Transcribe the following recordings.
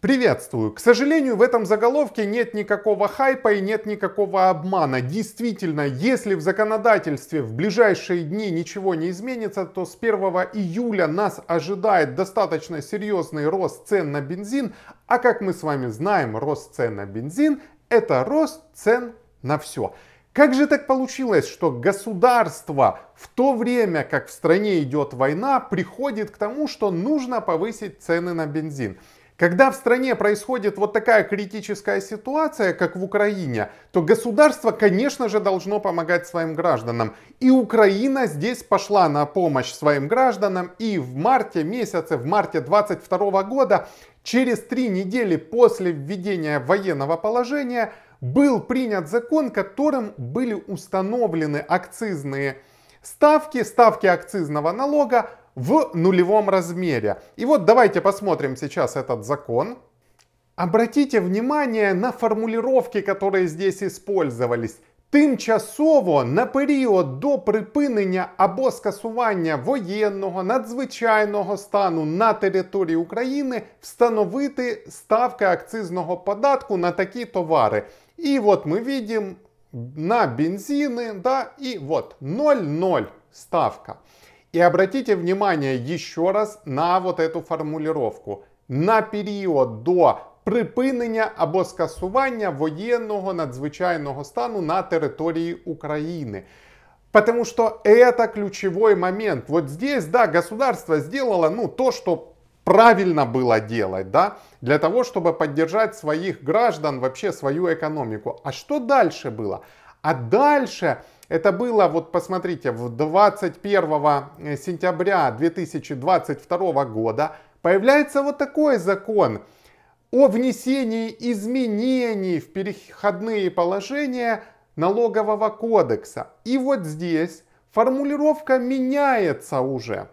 Приветствую! К сожалению, в этом заголовке нет никакого хайпа и нет никакого обмана. Действительно, если в законодательстве в ближайшие дни ничего не изменится, то с 1 июля нас ожидает достаточно серьезный рост цен на бензин. А как мы с вами знаем, рост цен на бензин – это рост цен на все. Как же так получилось, что государство в то время, как в стране идет война, приходит к тому, что нужно повысить цены на бензин? Когда в стране происходит вот такая критическая ситуация, как в Украине, то государство, конечно же, должно помогать своим гражданам. И Украина здесь пошла на помощь своим гражданам. И в марте месяце, в марте 22 года, через три недели после введения военного положения, был принят закон, которым были установлены акцизные ставки, ставки акцизного налога в нулевом размере. И вот давайте посмотрим сейчас этот закон. Обратите внимание на формулировки, которые здесь использовались. Тимчасово на період до припинення або скасування воєнного надзвичайного стану на території України встановити ставки акцизного податку на такі товари. І от ми бачимо на бензини, да, і от 0,0 ставка. И обратите внимание еще раз на вот эту формулировку. На период до припинення або скасування воєнного надзвичайного стану на территории Украины. Потому что это ключевой момент. Вот здесь, да, государство сделало, ну, то, что правильно было делать, да, для того, чтобы поддержать своих граждан, вообще свою экономику. А что дальше было? А дальше это было, вот посмотрите, в 21 э, сентября 2022 года появляется вот такой закон о внесении изменений в переходные положения налогового кодекса. И вот здесь формулировка меняется уже.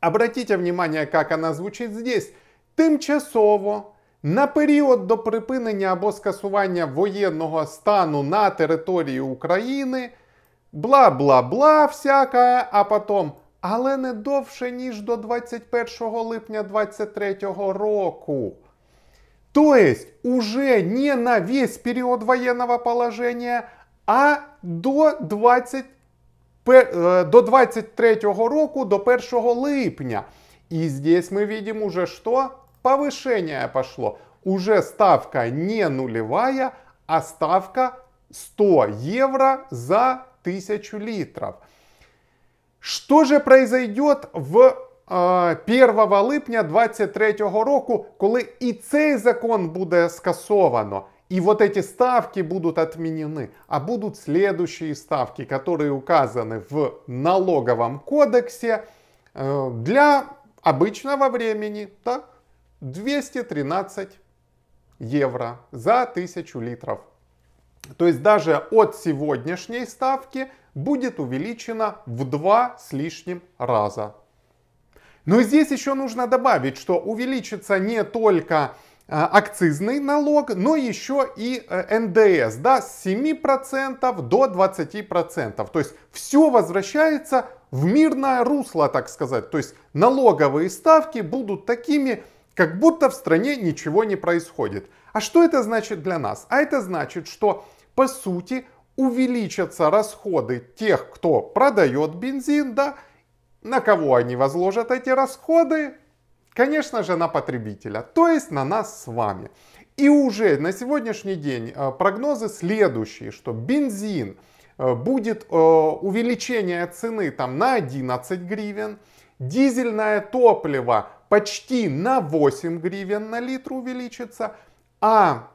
Обратите внимание, как она звучит здесь. Тымчасово На період до припинення або скасування воєнного стану на території України, бла бла бла, всякає, а потім, але не довше, ніж до 21 липня 2023 року. То тобто, есть уже не на весь період воєнного положення, а до 20, е, до 23 року, до 1 липня. І здесь ми видим уже повышение пошло. Уже ставка не нулевая, а ставка 100 евро за 1000 литров. что же произойдет в 1 а, липня 2023 року, коли і цей закон буде скасовано, і вот эти ставки будуть отменены, а будуть следующие ставки, которые указаны в налоговом кодексі э, для обычного времени, так? 213 евро за 1000 литров. То есть даже от сегодняшней ставки будет увеличена в два с лишним раза. Но здесь еще нужно добавить, что увеличится не только э, акцизный налог, но еще и э, НДС, да, с 7% до 20%. То есть все возвращается в мирное русло, так сказать. То есть налоговые ставки будут такими, как будто в стране ничего не происходит. А что это значит для нас? А это значит, что по сути увеличатся расходы тех, кто продает бензин, да, на кого они возложат эти расходы? Конечно же, на потребителя, то есть на нас с вами. И уже на сегодняшний день э, прогнозы следующие, что бензин э, будет э, увеличение цены там на 11 гривен, дизельное топливо почти на 8 гривен на литр увеличится, а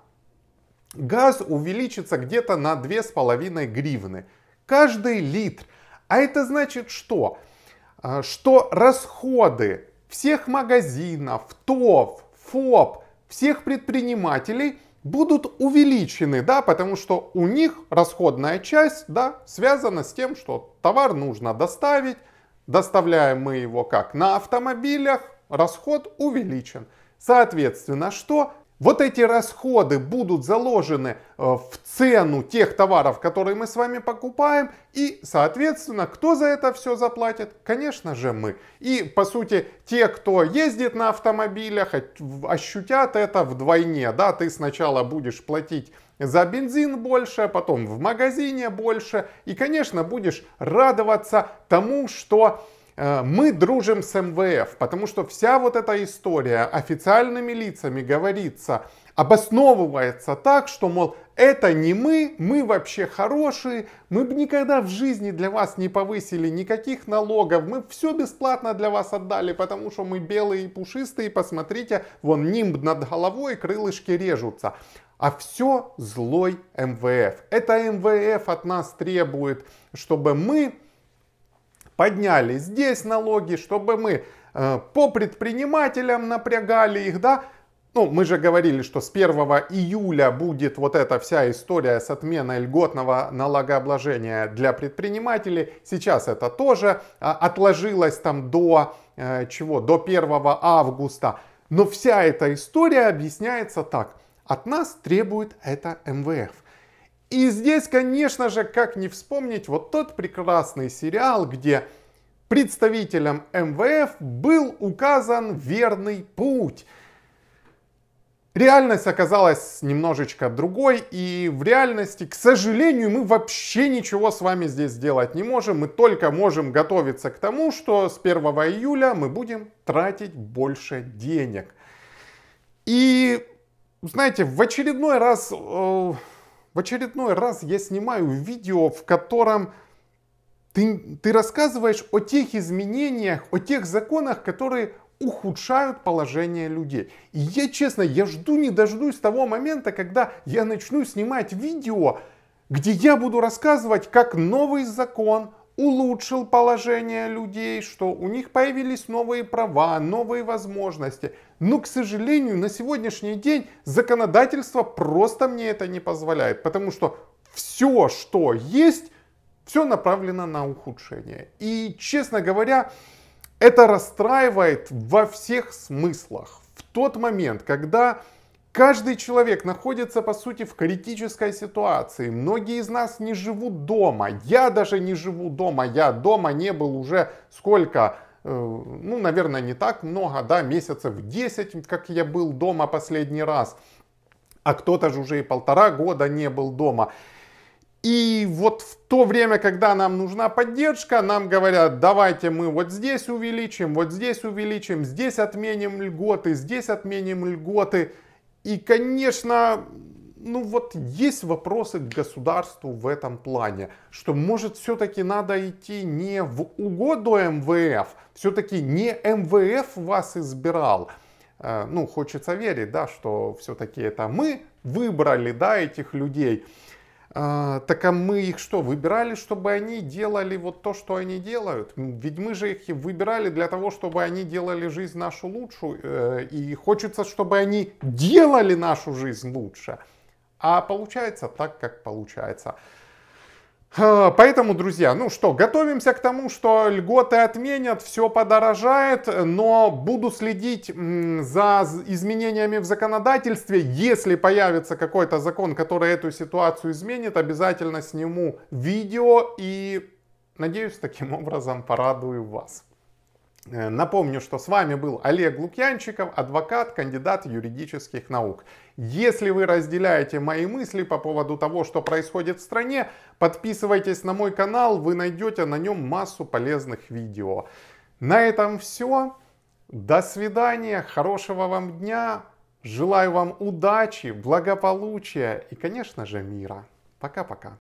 газ увеличится где-то на 2,5 гривны. Каждый литр. А это значит что? А, что расходы всех магазинов, ТОВ, ФОП, всех предпринимателей будут увеличены, да, потому что у них расходная часть, да, связана с тем, что товар нужно доставить, доставляем мы его как на автомобилях, расход увеличен. Соответственно, что? Вот эти расходы будут заложены э, в цену тех товаров, которые мы с вами покупаем, и, соответственно, кто за это все заплатит? Конечно же мы. И, по сути, те, кто ездит на автомобилях, ощутят это вдвойне, да, ты сначала будешь платить за бензин больше, потом в магазине больше, и, конечно, будешь радоваться тому, что Э, мы дружим с МВФ, потому что вся вот эта история официальными лицами говорится, обосновывается так, что, мол, это не мы, мы вообще хорошие, мы бы никогда в жизни для вас не повысили никаких налогов, мы все бесплатно для вас отдали, потому что мы белые и пушистые, посмотрите, вон нимб над головой, крылышки режутся. А все злой МВФ. Это МВФ от нас требует, чтобы мы подняли здесь налоги, чтобы мы э, по предпринимателям напрягали их, да, ну, мы же говорили, что с 1 июля будет вот эта вся история с отменой льготного налогообложения для предпринимателей. Сейчас это тоже э, отложилось там до э, чего? До 1 августа. Но вся эта история объясняется так. От нас требует это МВФ. И здесь, конечно же, как не вспомнить вот тот прекрасный сериал, где представителем МВФ был указан верный путь. Реальность оказалась немножечко другой, и в реальности, к сожалению, мы вообще ничего с вами здесь сделать не можем. Мы только можем готовиться к тому, что с 1 июля мы будем тратить больше денег. И, знаете, в очередной раз э, в очередной раз я снимаю видео, в котором ты, ты рассказываешь о тех изменениях, о тех законах, которые ухудшают положение людей. И я честно, я жду не дождусь того момента, когда я начну снимать видео, где я буду рассказывать, как новый закон улучшил положение людей, что у них появились новые права, новые возможности. Но, к сожалению, на сегодняшний день законодательство просто мне это не позволяет, потому что все, что есть, все направлено на ухудшение. И, честно говоря, это расстраивает во всех смыслах. В тот момент, когда Каждый человек находится, по сути, в критической ситуации. Многие из нас не живут дома. Я даже не живу дома. Я дома не был уже сколько? Э, ну, наверное, не так много, да, месяцев 10, как я был дома последний раз. А кто-то же уже и полтора года не был дома. И вот в то время, когда нам нужна поддержка, нам говорят, давайте мы вот здесь увеличим, вот здесь увеличим, здесь отменим льготы, здесь отменим льготы. И, конечно, ну вот есть вопросы к государству в этом плане, что может все-таки надо идти не в угоду МВФ, все-таки не МВФ вас избирал. Э, ну, хочется верить, да, что все-таки это мы выбрали, да, этих людей. А, так а мы их что, выбирали, чтобы они делали вот то, что они делают? Ведь мы же их выбирали для того, чтобы они делали жизнь нашу лучше. Э, и хочется, чтобы они делали нашу жизнь лучше. А получается так, как получается. Э, поэтому, друзья, ну что, готовимся к тому, что льготы отменят, все подорожает, но буду следить за изменениями в законодательстве. Если появится какой-то закон, который эту ситуацию изменит, обязательно сниму видео и надеюсь, таким образом порадую вас. Э, напомню, что с вами был Олег Лукьянчиков, адвокат, кандидат юридических наук. Если вы разделяете мои мысли по поводу того, что происходит в стране, подписывайтесь на мой канал, вы найдете на нем массу полезных видео. На этом все. До свидания, хорошего вам дня, желаю вам удачи, благополучия и, конечно же, мира. Пока-пока.